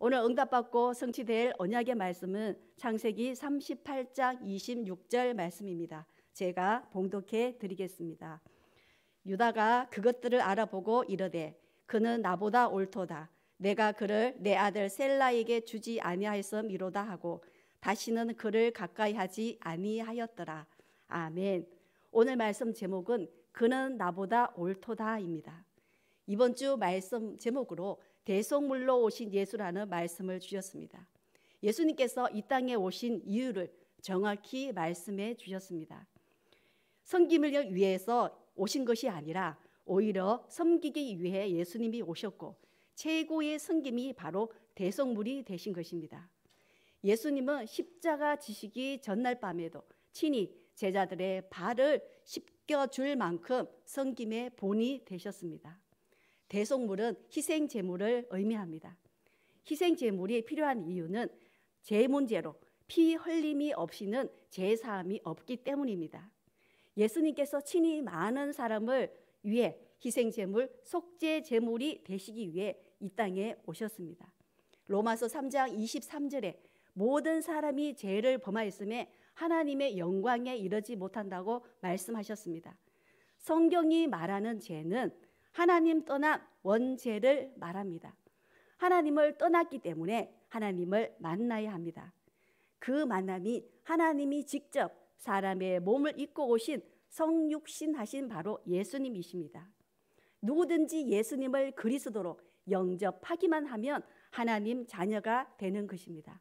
오늘 응답받고 성취될 언약의 말씀은 창세기 38장 26절 말씀입니다. 제가 봉독해 드리겠습니다. 유다가 그것들을 알아보고 이르되 그는 나보다 옳도다. 내가 그를 내 아들 셀라에게 주지 아니하였음이로다 하고 다시는 그를 가까이 하지 아니하였더라. 아멘. 오늘 말씀 제목은 그는 나보다 옳도다입니다. 이번 주 말씀 제목으로 대속물로 오신 예수라는 말씀을 주셨습니다. 예수님께서 이 땅에 오신 이유를 정확히 말씀해 주셨습니다. 섬김을 위해서 오신 것이 아니라 오히려 섬기기 위해 예수님이 오셨고 최고의 섬김이 바로 대속물이 되신 것입니다. 예수님은 십자가 지시기 전날 밤에도 친히 제자들의 발을 씻겨줄 만큼 섬김의 본이 되셨습니다. 대속물은 희생 제물을 의미합니다. 희생 제물이 필요한 이유는 제 문제로 피 흘림이 없이는 제 사함이 없기 때문입니다. 예수님께서 친히 많은 사람을 위해 희생 제물, 속죄 제물이 되시기 위해 이 땅에 오셨습니다. 로마서 3장 23절에 모든 사람이 죄를 범하였음에 하나님의 영광에 이르지 못한다고 말씀하셨습니다. 성경이 말하는 죄는 하나님 떠나 원죄를 말합니다. 하나님을 떠났기 때문에 하나님을 만나야 합니다. 그 만남이 하나님이 직접 사람의 몸을 입고 오신 성육신 하신 바로 예수님이십니다. 누구든지 예수님을 그리스도로 영접하기만 하면 하나님 자녀가 되는 것입니다.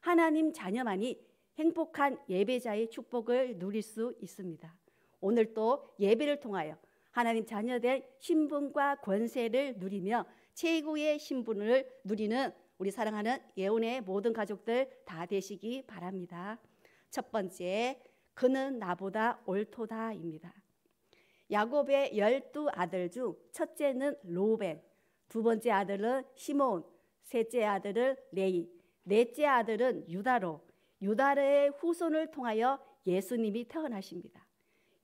하나님 자녀만이 행복한 예배자의 축복을 누릴 수 있습니다. 오늘 또 예배를 통하여 하나님 자녀된 신분과 권세를 누리며 최고의 신분을 누리는 우리 사랑하는 예원의 모든 가족들 다 되시기 바랍니다. 첫 번째, 그는 나보다 옳도다입니다. 야곱의 열두 아들 중 첫째는 로벤, 두 번째 아들은 시몬, 셋째 아들은 레이, 넷째 아들은 유다로, 유다의 후손을 통하여 예수님이 태어나십니다.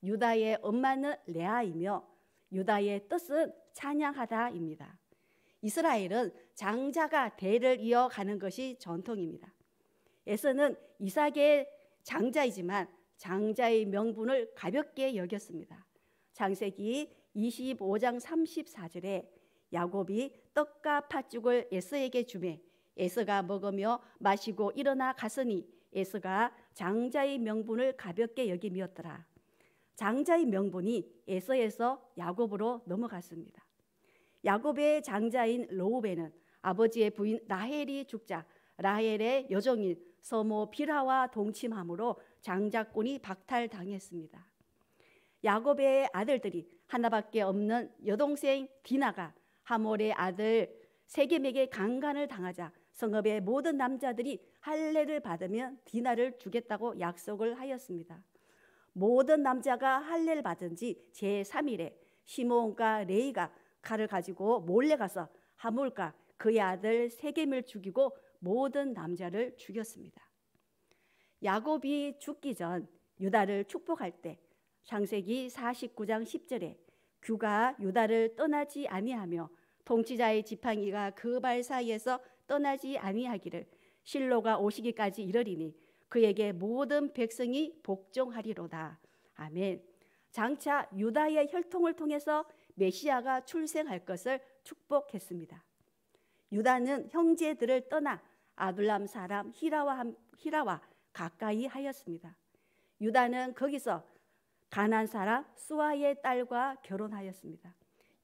유다의 엄마는 레아이며 유다의 뜻은 찬양하다입니다. 이스라엘은 장자가 대를 이어가는 것이 전통입니다. 에서는 이삭의 장자이지만 장자의 명분을 가볍게 여겼습니다. 장세기 25장 34절에 야곱이 떡과 팥죽을 에서에게 주매 에서가 먹으며 마시고 일어나 갔으니 에서가 장자의 명분을 가볍게 여김이었더라. 장자의 명분이 에서에서 야곱으로 넘어갔습니다. 야곱의 장자인 로우벤은 아버지의 부인 라헬이 죽자 라헬의 여정인 서모 비라와 동침함으로 장자권이 박탈당했습니다. 야곱의 아들들이 하나밖에 없는 여동생 디나가 하몰의 아들 세겜에게 강간을 당하자 성읍의 모든 남자들이 할례를 받으면 디나를 주겠다고 약속을 하였습니다. 모든 남자가 할례를 받은 지 제3일에 시몬과 레이가 칼을 가지고 몰래 가서 하물과 그의 아들 세겜을 죽이고 모든 남자를 죽였습니다. 야곱이 죽기 전 유다를 축복할 때 창세기 49장 10절에 규가 유다를 떠나지 아니하며 통치자의 지팡이가 그 발 사이에서 떠나지 아니하기를 실로가 오시기까지 이르리니 그에게 모든 백성이 복종하리로다. 아멘. 장차 유다의 혈통을 통해서 메시아가 출생할 것을 축복했습니다. 유다는 형제들을 떠나 아둘람 사람 히라와, 히라와 가까이 하였습니다. 유다는 거기서 가난 사람 수아의 딸과 결혼하였습니다.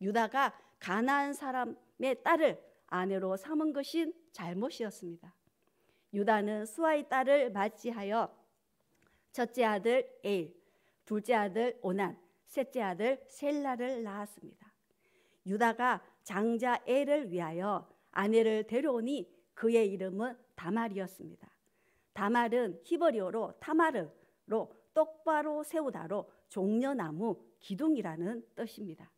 유다가 가난 사람의 딸을 아내로 삼은 것이 잘못이었습니다. 유다는 수아의 딸을 맞이하여 첫째 아들 에일, 둘째 아들 오난, 셋째 아들 셀라를 낳았습니다. 유다가 장자 에를 위하여 아내를 데려오니 그의 이름은 다말이었습니다. 다말은 히버리어로 타마르로 똑바로 세우다로 종려나무 기둥이라는 뜻입니다.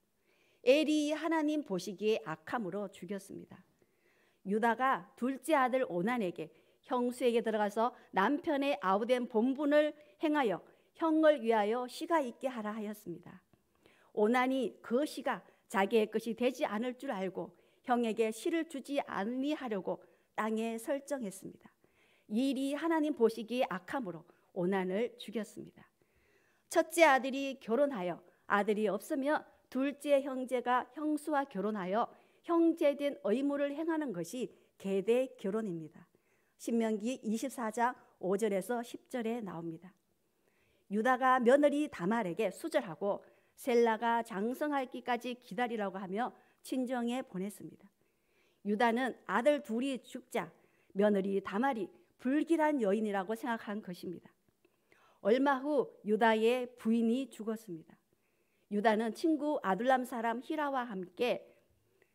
에리 하나님 보시기에 악함으로 죽였습니다. 유다가 둘째 아들 오난에게 형수에게 들어가서 남편의 아우된 본분을 행하여 형을 위하여 시가 있게 하라 하였습니다. 오난이 그 시가 자기의 것이 되지 않을 줄 알고 형에게 시를 주지 아니하려고 땅에 설정했습니다. 일이 하나님 보시기에 악함으로 오난을 죽였습니다. 첫째 아들이 결혼하여 아들이 없으며 둘째 형제가 형수와 결혼하여 형제된 의무를 행하는 것이 계대 결혼입니다. 신명기 24장 5절에서 10절에 나옵니다. 유다가 며느리 다말에게 수절하고 셀라가 장성할 기까지 기다리라고 하며 친정에 보냈습니다. 유다는 아들 둘이 죽자 며느리 다말이 불길한 여인이라고 생각한 것입니다. 얼마 후 유다의 부인이 죽었습니다. 유다는 친구 아둘람 사람 히라와 함께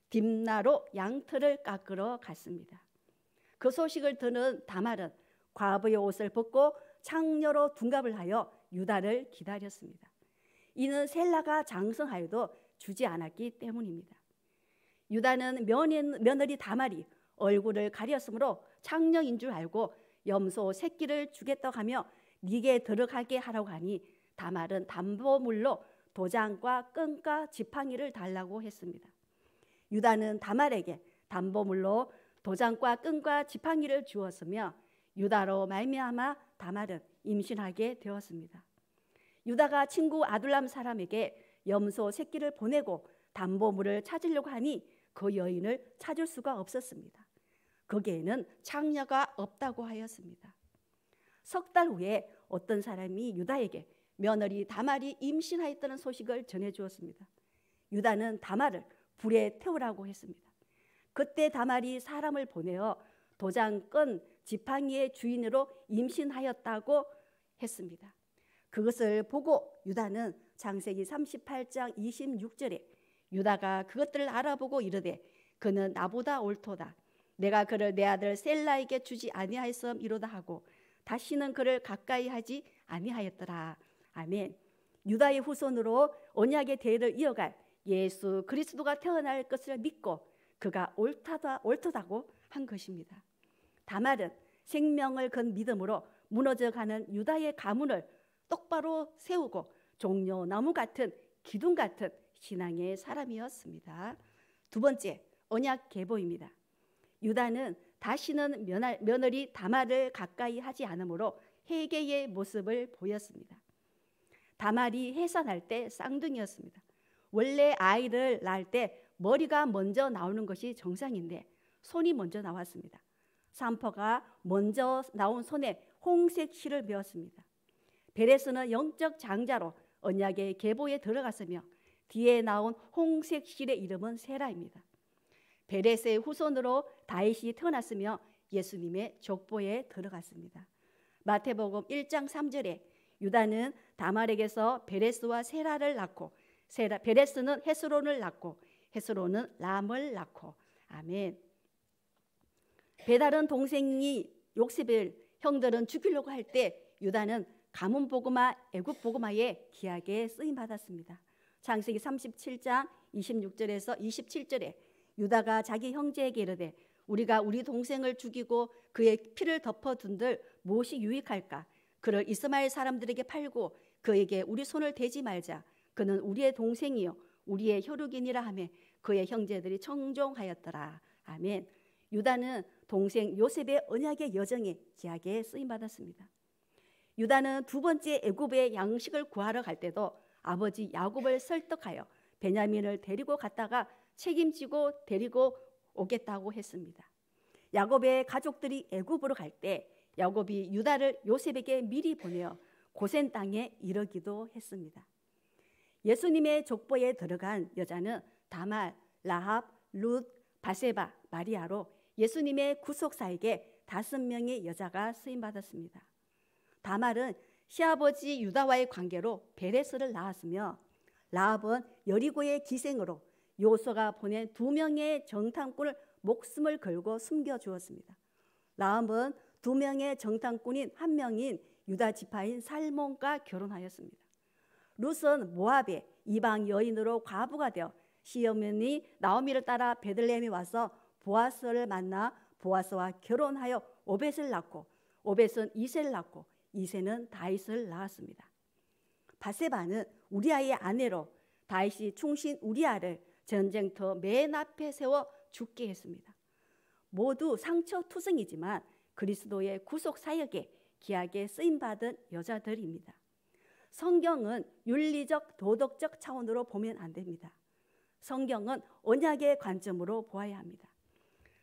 딥나로 양털을 깎으러 갔습니다. 그 소식을 듣는 다말은 과부의 옷을 벗고 창녀로 둔갑을 하여 유다를 기다렸습니다. 이는 셀라가 장성하여도 주지 않았기 때문입니다. 유다는 며느 며느리 다말이 얼굴을 가렸으므로 창녀인 줄 알고 염소 새끼를 주겠다고 하며 네게 들어가게 하라고 하니 다말은 담보물로 도장과 끈과 지팡이를 달라고 했습니다. 유다는 다말에게 담보물로 도장과 끈과 지팡이를 주었으며 유다로 말미암아 다말은 임신하게 되었습니다. 유다가 친구 아둘람 사람에게 염소 새끼를 보내고 담보물을 찾으려고 하니 그 여인을 찾을 수가 없었습니다. 거기에는 창녀가 없다고 하였습니다. 석 달 후에 어떤 사람이 유다에게 며느리 다말이 임신하였다는 소식을 전해 주었습니다. 유다는 다말을 불에 태우라고 했습니다. 그때 다말이 사람을 보내어 도장끈 지팡이의 주인으로 임신하였다고 했습니다. 그것을 보고 유다는 장세기 38장 26절에 유다가 그것들을 알아보고 이르되 그는 나보다 옳도다. 내가 그를 내 아들 셀라에게 주지 아니하였음 이로다 하고 다시는 그를 가까이 하지 아니하였더라. 아멘. 유다의 후손으로 언약의 대를 이어갈 예수 그리스도가 태어날 것을 믿고 그가 옳다다, 옳다고 한 것입니다. 다말은 생명을 건 믿음으로 무너져가는 유다의 가문을 똑바로 세우고 종려나무 같은 기둥 같은 신앙의 사람이었습니다. 두 번째, 언약 계보입니다. 유다는 다시는 며날, 며느리 다말을 가까이 하지 않으므로 회개의 모습을 보였습니다. 다말이 해산할 때 쌍둥이였습니다. 원래 아이를 낳을 때 머리가 먼저 나오는 것이 정상인데 손이 먼저 나왔습니다. 산퍼가 먼저 나온 손에 홍색 실을 베었습니다. 베레스는 영적 장자로 언약의 계보에 들어갔으며 뒤에 나온 홍색 실의 이름은 세라입니다. 베레스의 후손으로 다윗이 태어났으며 예수님의 족보에 들어갔습니다. 마태복음 1장 3절에 유다는 다말에게서 베레스와 세라를 낳고 세라, 베레스는 헤스론을 낳고 헤스로는 람을 낳고 아멘. 배달은 동생이 욕셉을 형들은 죽이려고 할 때 유다는 가문 보고마 애굽 보고마의 기약에 쓰임 받았습니다. 창세기 37장 26절에서 27절에 유다가 자기 형제에게 이르되 우리가 우리 동생을 죽이고 그의 피를 덮어둔들 무엇이 유익할까 그를 이스마엘 사람들에게 팔고 그에게 우리 손을 대지 말자 그는 우리의 동생이요 우리의 혈육인이라 하며 그의 형제들이 청종하였더라. 아멘. 유다는 동생 요셉의 언약의 여정에 기하게 쓰임 받았습니다. 유다는 두 번째 애굽의 양식을 구하러 갈 때도 아버지 야곱을 설득하여 베냐민을 데리고 갔다가 책임지고 데리고 오겠다고 했습니다. 야곱의 가족들이 애굽으로 갈 때 야곱이 유다를 요셉에게 미리 보내어 고센 땅에 이르기도 했습니다. 예수님의 족보에 들어간 여자는 다말, 라합, 룻, 바세바, 마리아로 예수님의 구속사에게 다섯 명의 여자가 쓰임받았습니다. 다말은 시아버지 유다와의 관계로 베레스를 낳았으며 라합은 여리고의 기생으로 요소가 보낸 두 명의 정탐꾼을 목숨을 걸고 숨겨주었습니다. 라합은 두 명의 정탐꾼인 한 명인 유다 지파인 살몬과 결혼하였습니다. 룻은 모압의 이방 여인으로 과부가 되어 시어머니 나오미를 따라 베들레헴에 와서 보아스를 만나 보아스와 결혼하여 오벳을 낳고 오벳은 이세를 낳고 이세는 다윗을 낳았습니다. 바세바는 우리아의 아내로 다윗이 충신 우리아를 전쟁터 맨 앞에 세워 죽게 했습니다. 모두 상처투성이지만 그리스도의 구속 사역에 기약에 쓰임 받은 여자들입니다. 성경은 윤리적, 도덕적 차원으로 보면 안 됩니다. 성경은 언약의 관점으로 보아야 합니다.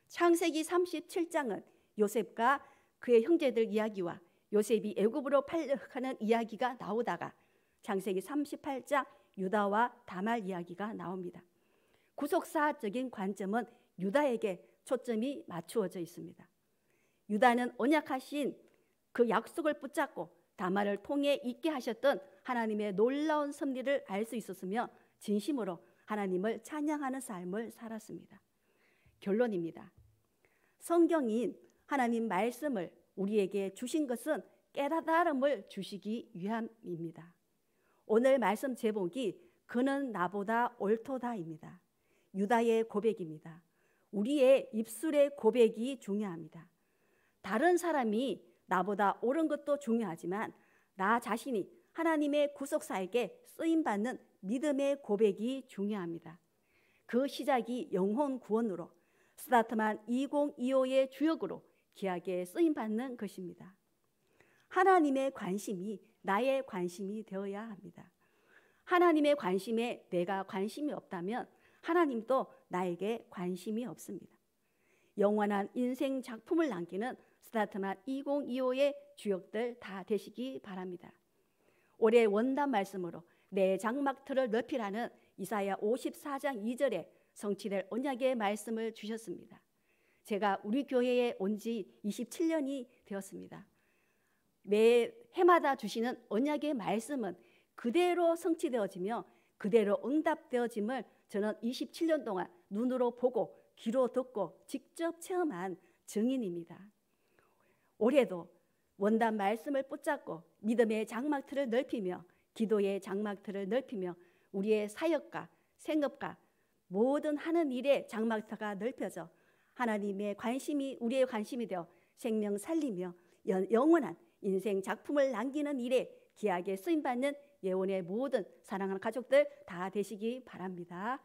창세기 37장은 요셉과 그의 형제들 이야기와 요셉이 애굽으로 팔려가는 이야기가 나오다가 창세기 38장 유다와 다말 이야기가 나옵니다. 구속사적인 관점은 유다에게 초점이 맞추어져 있습니다. 유다는 언약하신 그 약속을 붙잡고 다말을 통해 있게 하셨던 하나님의 놀라운 섭리를 알 수 있었으며 진심으로 하나님을 찬양하는 삶을 살았습니다. 결론입니다. 성경인 하나님 말씀을 우리에게 주신 것은 깨달음을 주시기 위함입니다. 오늘 말씀 제목이 그는 나보다 옳도다입니다. 유다의 고백입니다. 우리의 입술의 고백이 중요합니다. 다른 사람이 나보다 옳은 것도 중요하지만 나 자신이 하나님의 구속사에게 쓰임받는 믿음의 고백이 중요합니다. 그 시작이 영혼 구원으로 스타트만 2025의 주역으로 기하게 쓰임받는 것입니다. 하나님의 관심이 나의 관심이 되어야 합니다. 하나님의 관심에 내가 관심이 없다면 하나님도 나에게 관심이 없습니다. 영원한 인생 작품을 남기는 스타트만 2025의 주역들 다 되시기 바랍니다. 올해 원단 말씀으로 내 장막틀을 넓히라는 이사야 54장 2절에 성취될 언약의 말씀을 주셨습니다. 제가 우리 교회에 온 지 27년이 되었습니다. 매 해마다 주시는 언약의 말씀은 그대로 성취되어지며 그대로 응답되어짐을 저는 27년 동안 눈으로 보고 귀로 듣고 직접 체험한 증인입니다. 올해도 원단 말씀을 붙잡고 믿음의 장막틀을 넓히며 기도의 장막틀을 넓히며 우리의 사역과 생업과 모든 하는 일에 장막터가 넓혀져 하나님의 관심이 우리의 관심이 되어 생명 살리며 영원한 인생 작품을 남기는 일에 기하게 쓰임받는 예원의 모든 사랑하는 가족들 다 되시기 바랍니다.